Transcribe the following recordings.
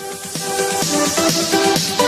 Thank you.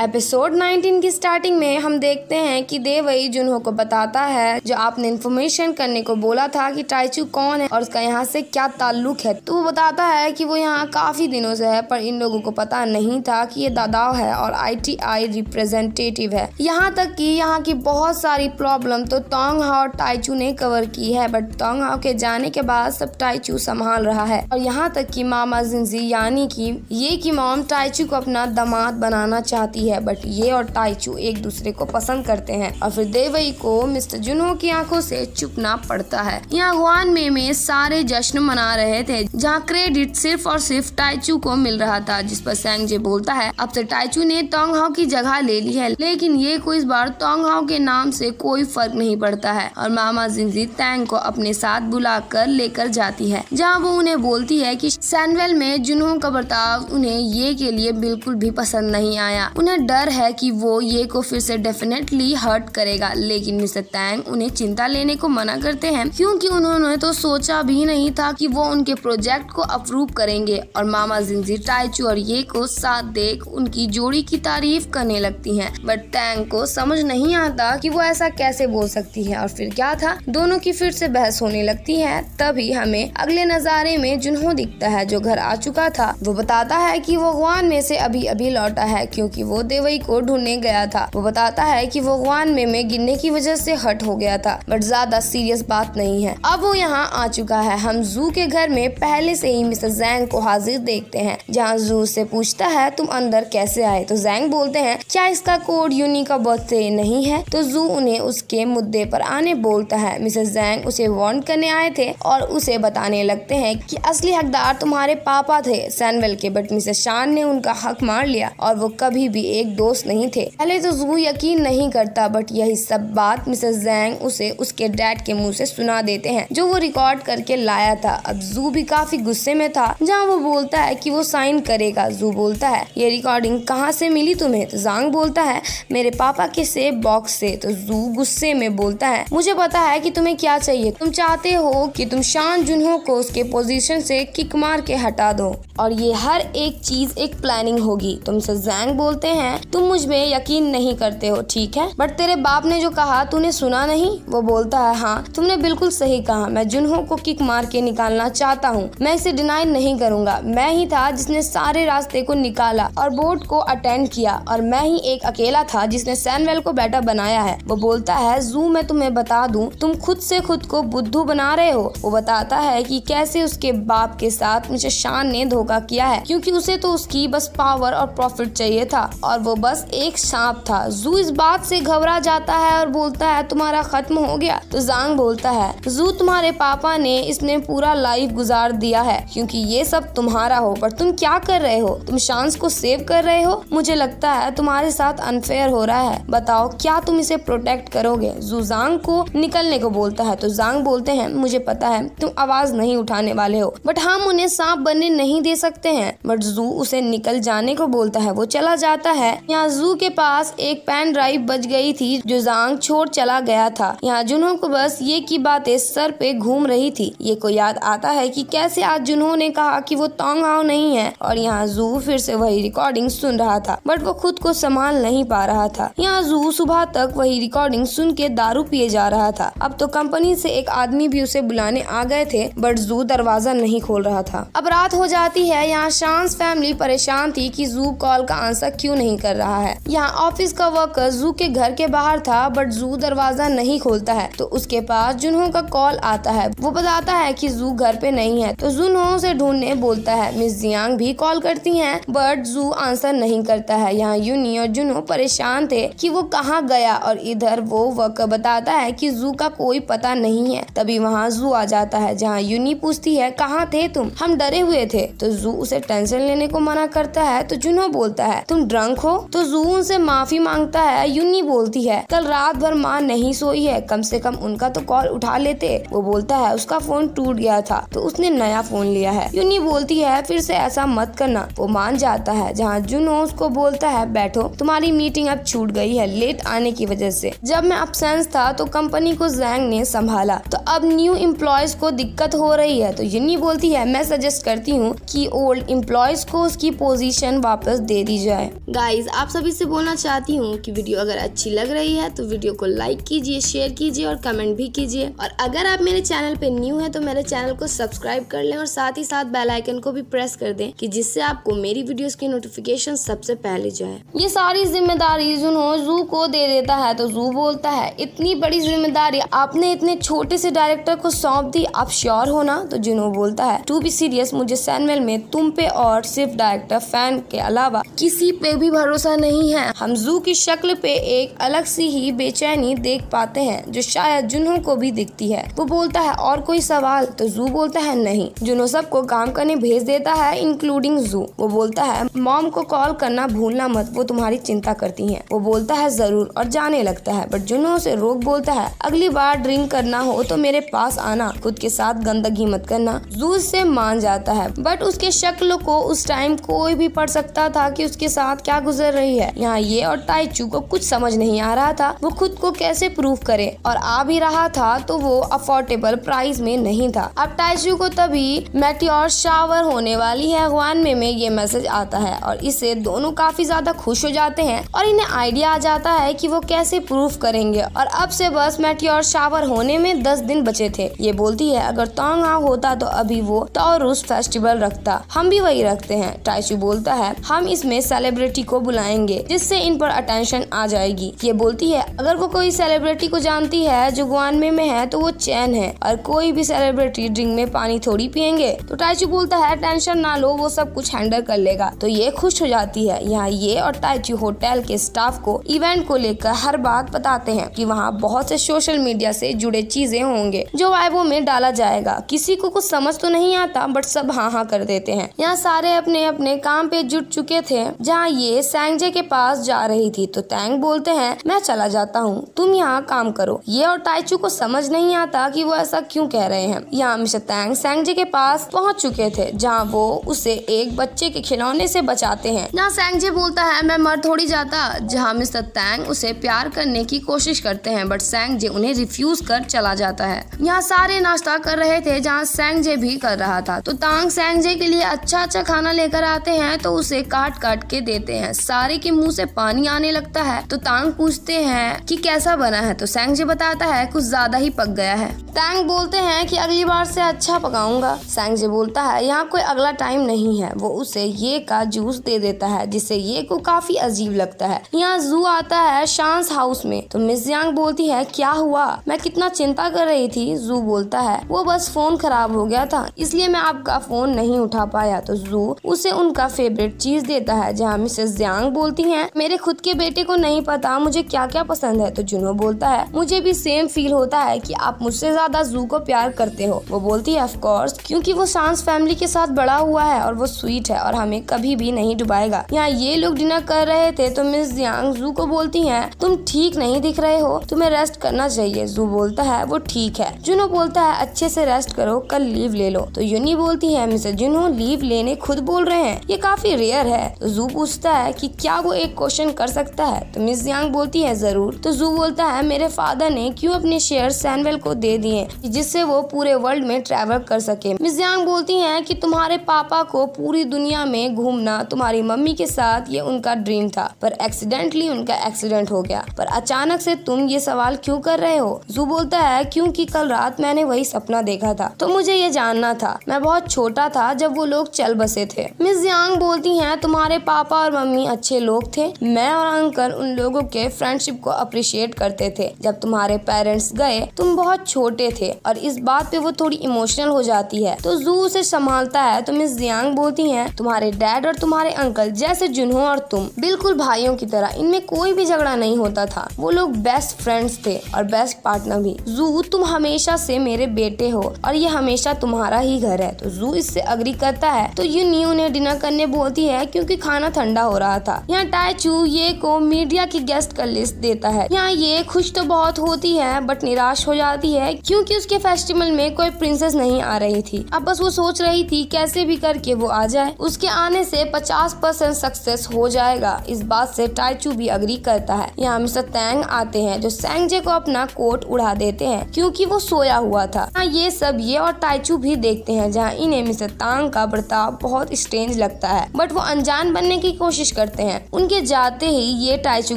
Episode 19 की starting में हम देखते हैं कि वही जुनहो को बताता है जो आपने इन्फॉर्मेशन करने को बोला था कि टाइचू कौन है और उसका यहाँ से क्या ताल्लुक है तो वो बताता है कि वो यहाँ काफी दिनों से है पर इन लोगों को पता नहीं था कि ये दादाव है और आईटीआई रिप्रेजेंटेटिव है यहाँ तक कि यहाँ की बहुत सारी प्रॉब्लम तो टोंग हाउ टाइचू ने कवर की है बट टोंग हाउ के जाने के बाद सब टाइचू संभाल रहा है और यहाँ तक की मामा जिंजी यानी की ये की मॉम टाइचू को अपना दमाद बनाना चाहती है है बट ये और ताइचू एक दूसरे को पसंद करते हैं और फिर देवई को मिस्टर जुनो की आंखों से चुपना पड़ता है यहाँ अगवान में, में सारे जश्न मना रहे थे जहाँ क्रेडिट सिर्फ और सिर्फ टाइचू को मिल रहा था जिस पर सैंगजे बोलता है अब तो टाइचू ने टोंग हाउ की जगह ले ली है लेकिन ये को इस बार टोंग हाउ के नाम से कोई फर्क नहीं पड़ता है और मामा जिंदी तैंग को अपने साथ बुलाकर लेकर जाती है जहाँ वो उन्हें बोलती है कि सैनवेल में जुनू का बर्ताव उन्हें ये के लिए बिल्कुल भी पसंद नहीं आया उन्हें डर है कि वो ये को फिर से डेफिनेटली हर्ट करेगा लेकिन मिस्टर तैंग उन्हें चिंता लेने को मना करते हैं क्योंकि उन्होंने तो सोचा भी नहीं था कि वो उनके प्रोजेक्ट को अप्रूव करेंगे और मामा जिंजी टाइचू और ये को साथ देख उनकी जोड़ी की तारीफ करने लगती है बट टैंग को समझ नहीं आता की वो ऐसा कैसे बोल सकती है और फिर क्या था दोनों की फिर से बहस होने लगती है तभी हमें अगले नजारे में जुनहो दिखता है जो घर आ चुका था वो बताता है कि वो गुआन में से अभी अभी लौटा है क्योंकि वो देवई को ढूंढने गया था वो बताता है कि वो ग्वानमे में गिरने की वजह से हट हो गया था बट ज्यादा सीरियस बात नहीं है अब वो यहाँ आ चुका है हम जू के घर में पहले से ही मिस्टर जैंग को हाजिर देखते हैं जहाँ जू से पूछता है तुम अंदर कैसे आए तो जैंग बोलते हैं क्या इसका कोड यूनी का बर्थडे नहीं है तो जू उन्हें उसके मुद्दे पर आने बोलता है मिसेस जैंग उसे वार्न करने आए थे और उसे बताने लगते हैं कि असली हकदार तुम्हारे पापा थे सैनवेल के बट मिसेस शान ने उनका हक मार लिया और वो कभी भी एक दोस्त नहीं थे पहले तो जू यकीन नहीं करता बट यही सब बात मिसेस जैंग उसे उसके डैड के मुंह से सुना देते हैं जो वो रिकॉर्ड करके लाया था अब जू भी काफी गुस्से में था जहाँ वो बोलता है की वो साइन करेगा जू बोलता है ये रिकॉर्डिंग कहाँ से मिली तुम्हें तो जांग बोलता है मेरे पापा के सेब बॉक्स से तो जू गुस्से में बोलता है मुझे पता है की तुम्हें क्या चाहिए तुम चाहते हो की तुम शान जुन्हो को उसके पोजीशन से किक मार के हटा दो और ये हर एक चीज एक प्लानिंग होगी तुमसे जैंग बोलते हैं तुम मुझ में यकीन नहीं करते हो ठीक है बट तेरे बाप ने जो कहा तूने सुना नहीं वो बोलता है हाँ तुमने बिल्कुल सही कहा मैं जुनहो को किक मार के निकालना चाहता हूँ मैं इसे डिनाई नहीं करूंगा मैं ही था जिसने सारे रास्ते को निकाला और बोर्ड को अटेंड किया और मैं ही एक अकेला था जिसने सैनवेल को बेटा बनाया है वो बोलता है जू मैं तुम्हें बता दूं तुम खुद से खुद को बुद्धू बना रहे हो वो बताता है कि कैसे उसके बाप के साथ मुझे शान ने धोखा धोखा किया है क्योंकि उसे तो उसकी बस पावर और प्रॉफिट चाहिए था और वो बस एक सांप था जू इस बात से घबरा जाता है और बोलता है तुम्हारा खत्म हो गया तो जांग बोलता है जू तुम्हारे पापा ने इसमें पूरा लाइफ गुजार दिया है क्योंकि ये सब तुम्हारा हो पर तुम क्या कर रहे हो तुम शांस को सेव कर रहे हो मुझे लगता है तुम्हारे साथ अनफेयर हो रहा है बताओ क्या तुम इसे प्रोटेक्ट करोगे जू जांग को निकलने को बोलता है तो जांग बोलते हैं मुझे पता है तुम आवाज नहीं उठाने वाले हो बट हम उन्हें सांप बनने नहीं दे सकते हैं बट जू उसे निकल जाने को बोलता है वो चला जाता है यहाँ जू के पास एक पेन ड्राइव बच गई थी जो जांग छोड़ चला गया था यहाँ जुनू को बस ये की बातें सर पे घूम रही थी ये को याद आता है कि कैसे आज जुनो ने कहा कि वो तोंग हाउ नहीं है और यहाँ जू फिर से वही रिकॉर्डिंग सुन रहा था बट वो खुद को संभाल नहीं पा रहा था यहाँ जू सुबह तक वही रिकॉर्डिंग सुन के दारू पिए जा रहा था अब तो कंपनी से एक आदमी भी उसे बुलाने आ गए थे बट जू दरवाजा नहीं खोल रहा था अब रात हो जाती कहती है यहाँ शांस फैमिली परेशान थी कि जू कॉल का आंसर क्यों नहीं कर रहा है यहाँ ऑफिस का वर्कर जू के घर के बाहर था बट जू दरवाजा नहीं खोलता है तो उसके पास जुनहो का कॉल आता है वो बताता है कि जू घर पे नहीं है तो जुनहो उसे ढूंढने बोलता है मिस जियांग भी कॉल करती है बट जू आंसर नहीं करता है यहाँ यूनी और जुनहो परेशान थे कि वो कहाँ गया और इधर वो वर्कर बताता है कि जू का कोई पता नहीं है तभी वहाँ जू आ जाता है जहाँ यूनी पूछती है कहाँ थे तुम हम डरे हुए थे तो जू उसे टेंशन लेने को मना करता है तो जुनो बोलता है तुम ड्रंक हो तो जू उनसे माफी मांगता है यूनी बोलती है कल रात भर माँ नहीं सोई है कम से कम उनका तो कॉल उठा लेते वो बोलता है उसका फोन टूट गया था तो उसने नया फोन लिया है यूनी बोलती है फिर से ऐसा मत करना वो मान जाता है जहाँ जुनो उसको बोलता है बैठो तुम्हारी मीटिंग अब छूट गई है लेट आने की वजह से जब मैं अपसेंस था तो कंपनी को जैंग ने संभाला तो अब न्यू एम्प्लॉयज को दिक्कत हो रही है तो यूनी बोलती है मैं सजेस्ट करती हूँ कि उसकी ओल्ड एम्प्लॉयज़ को उसकी पोजीशन वापस दे दी जाए गाइस आप सभी से बोलना चाहती हूँ कि वीडियो अगर अच्छी लग रही है तो वीडियो को लाइक कीजिए शेयर कीजिए और कमेंट भी कीजिए और अगर आप मेरे चैनल पे न्यू है तो मेरे चैनल को सब्सक्राइब कर लें और साथ ही साथ बेलाइकन को भी प्रेस कर दें की जिससे आपको मेरी वीडियो की नोटिफिकेशन सबसे पहले जाए ये सारी जिम्मेदारी जिन्होंने जू को दे देता है तो जू बोलता है इतनी बड़ी जिम्मेदारी आपने इतने छोटे से डायरेक्टर को सौंप दी आप श्योर होना तो जिन्हों बोलता है टू बी सीरियस मुझे सैनमेल में तुम पे और सिर्फ डायरेक्टर फैन के अलावा किसी पे भी भरोसा नहीं है हम जू की शक्ल पे एक अलग सी ही बेचैनी देख पाते हैं जो शायद जुनू को भी दिखती है वो बोलता है और कोई सवाल तो जू बोलता है नहीं जुनू सबको काम करने भेज देता है इंक्लूडिंग जू वो बोलता है मॉम को कॉल करना भूलना मत वो तुम्हारी चिंता करती है वो बोलता है जरूर और जाने लगता है बट जुनू से रोक बोलता है अगली बार ड्रिंक करना हो तो मेरे पास आना खुद के साथ गंदगी मत करना जू से मान जाता है बट उस उसके शक्ल को उस टाइम कोई भी पढ़ सकता था कि उसके साथ क्या गुजर रही है यहाँ ये और ताइचू को कुछ समझ नहीं आ रहा था वो खुद को कैसे प्रूफ करे और आ भी रहा था तो वो अफोर्डेबल प्राइस में नहीं था अब ताइचू को तभी मेट्योर शावर होने वाली है अगवानमे में ये मैसेज आता है और इससे दोनों काफी ज्यादा खुश हो जाते हैं और इन्हें आइडिया आ जाता है की वो कैसे प्रूफ करेंगे और अब से बस मेट्योर शावर होने में दस दिन बचे थे ये बोलती है अगर तोंग होता तो अभी वो तो फेस्टिवल रखता था हम भी वही रखते हैं टाइचू बोलता है हम इसमें सेलिब्रिटी को बुलाएंगे जिससे इन पर अटेंशन आ जाएगी ये बोलती है अगर वो कोई सेलिब्रिटी को जानती है जो गुआन में है तो वो चैन है और कोई भी सेलिब्रिटी ड्रिंक में पानी थोड़ी पियेंगे तो टाइचू बोलता है टेंशन ना लो वो सब कुछ हैंडल कर लेगा तो ये खुश हो जाती है यहाँ ये और टाइचू होटल के स्टाफ को इवेंट को लेकर हर बात बताते हैं कि वहाँ बहुत से सोशल मीडिया से जुड़े चीजें होंगे जो वाइबो में डाला जाएगा किसी को कुछ समझ तो नहीं आता बट सब हाँ हाँ कर देते लेते हैं यहाँ सारे अपने अपने काम पे जुट चुके थे जहाँ ये सैंगजे के पास जा रही थी तो तैंग बोलते हैं मैं चला जाता हूँ तुम यहाँ काम करो ये और टाइचू को समझ नहीं आता कि वो ऐसा क्यों कह रहे हैं यहाँ मिस्टर तैंग सैंगजे के पास पहुँच चुके थे जहाँ वो उसे एक बच्चे के खिलौने से बचाते हैं जहाँ सैंगजे बोलता है मैं मर थोड़ी जाता जहाँ मिस्टर तैंग उसे प्यार करने की कोशिश करते हैं बट सैंगजे उन्हें रिफ्यूज कर चला जाता है यहाँ सारे नाश्ता कर रहे थे जहाँ सैंगजे भी कर रहा था तो तांग सैंगजे के लिए अच्छा अच्छा खाना लेकर आते हैं तो उसे काट काट के देते हैं सारे के मुंह से पानी आने लगता है तो तांग पूछते हैं कि कैसा बना है तो जी बताता है कुछ ज्यादा ही पक गया है तांग बोलते हैं कि अगली बार से अच्छा पकाऊंगा जी बोलता है यहाँ कोई अगला टाइम नहीं है वो उसे ये का जूस दे देता है जिससे ये को काफी अजीब लगता है यहाँ जू आता है शांस हाउस में तो मिस यांग बोलती है क्या हुआ मैं कितना चिंता कर रही थी जू बोलता है वो बस फोन खराब हो गया था इसलिए मैं आपका फोन नहीं उठा पाया तो जू उसे उनका फेवरेट चीज देता है जहाँ मिसेस जियांग बोलती है मेरे खुद के बेटे को नहीं पता मुझे क्या क्या पसंद है तो जुनो बोलता है मुझे भी सेम फील होता है की आप मुझसे ज्यादा जू को प्यार करते हो वो बोलती है ऑफकोर्स क्यूँकी वो सांस फैमिली के साथ बड़ा हुआ है और वो स्वीट है और हमें कभी भी नहीं डुबाएगा यहाँ ये लोग डिनर कर रहे थे तो मिस जियांग जू को बोलती है तुम ठीक नहीं दिख रहे हो तुम्हें रेस्ट करना चाहिए जू बोलता है वो ठीक है जुनो बोलता है अच्छे से रेस्ट करो कल लीव ले लो तो यूनी बोलती है मिसेस जुनो दोनों लीव लेने खुद बोल रहे हैं ये काफी रेयर है तो जू पूछता है कि क्या वो एक क्वेश्चन कर सकता है तो मिस यांग बोलती है जरूर तो जू बोलता है मेरे फादर ने क्यों अपने शेयर सैनवेल को दे दिए जिससे वो पूरे वर्ल्ड में ट्रेवल कर सके मिस यांग बोलती है की तुम्हारे पापा को पूरी दुनिया में घूमना तुम्हारी मम्मी के साथ ये उनका ड्रीम था पर एक्सीडेंटली उनका एक्सीडेंट हो गया पर अचानक से तुम ये सवाल क्यों कर रहे हो जू बोलता है क्योंकि कल रात मैंने वही सपना देखा था तो मुझे ये जानना था मैं बहुत छोटा था जब जब वो लोग चल बसे थे मिस यांग बोलती हैं तुम्हारे पापा और मम्मी अच्छे लोग थे मैं और अंकल उन लोगों के फ्रेंडशिप को अप्रिशिएट करते थे जब तुम्हारे पेरेंट्स गए तुम बहुत छोटे थे और इस बात पे वो थोड़ी इमोशनल हो जाती है तो जू उसे संभालता है तो मिस जियांग बोलती है तुम्हारे डैड और तुम्हारे अंकल जैसे जुनो और तुम बिल्कुल भाइयों की तरह इनमें कोई भी झगड़ा नहीं होता था वो लोग बेस्ट फ्रेंड्स थे और बेस्ट पार्टनर भी जू तुम हमेशा से मेरे बेटे हो और ये हमेशा तुम्हारा ही घर है तो जू इससे अग्री करता है तो नी उन्हें डिनर करने बोलती है क्योंकि खाना ठंडा हो रहा था यहाँ टाइचू ये को मीडिया की गेस्ट का लिस्ट देता है यहाँ ये खुश तो बहुत होती है बट निराश हो जाती है क्योंकि उसके फेस्टिवल में कोई प्रिंसेस नहीं आ रही थी अब बस वो सोच रही थी कैसे भी करके वो आ जाए उसके आने से 50 परसेंट सक्सेस हो जाएगा इस बात से टाइचू भी अग्री करता है यहाँ मिस्टर तैंग आते हैं जो सैंगजे को अपना कोट उड़ा देते हैं क्योंकि वो सोया हुआ था यहाँ ये सब ये और टाइचू भी देखते हैं जहाँ इन्हें मिस्टर तांग का बर्ताव बहुत स्ट्रेंज लगता है बट वो अनजान बनने की कोशिश करते हैं उनके जाते ही ये टाइचू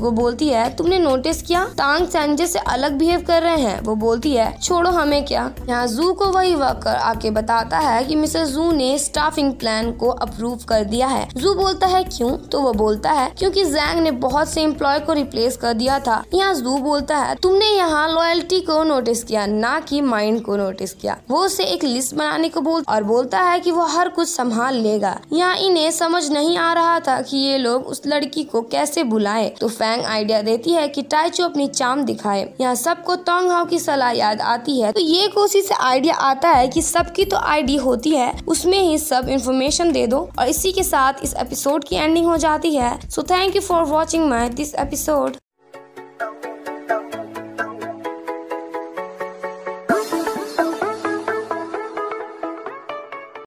को बोलती है तुमने नोटिस किया तांग सैनजे से अलग बिहेव कर रहे हैं वो बोलती है छोड़ो हमें क्या यहाँ जू को वही वर्कर आके बताता है कि मिसेस जू ने स्टाफिंग प्लान को अप्रूव कर दिया है जू बोलता है क्यूँ तो वो बोलता है क्यूँकी जैंग ने बहुत से एम्प्लॉय को रिप्लेस कर दिया था यहाँ जू बोलता है तुमने यहाँ लॉयल्टी को नोटिस किया ना कि माइंड को नोटिस किया वो उसे एक लिस्ट बनाने को बोल और बोलता है कि वो हर हर कुछ संभाल लेगा यहाँ इन्हें समझ नहीं आ रहा था कि ये लोग उस लड़की को कैसे बुलाएं तो फैंग आइडिया देती है कि टाइचो अपनी चाम दिखाए यहाँ सबको तोंग हाउ की सलाह याद आती है तो ये कोशिश से आइडिया आता है कि सबकी तो आईडी होती है उसमें ही सब इन्फॉर्मेशन दे दो और इसी के साथ इस एपिसोड की एंडिंग हो जाती है so thank you for watching my this episode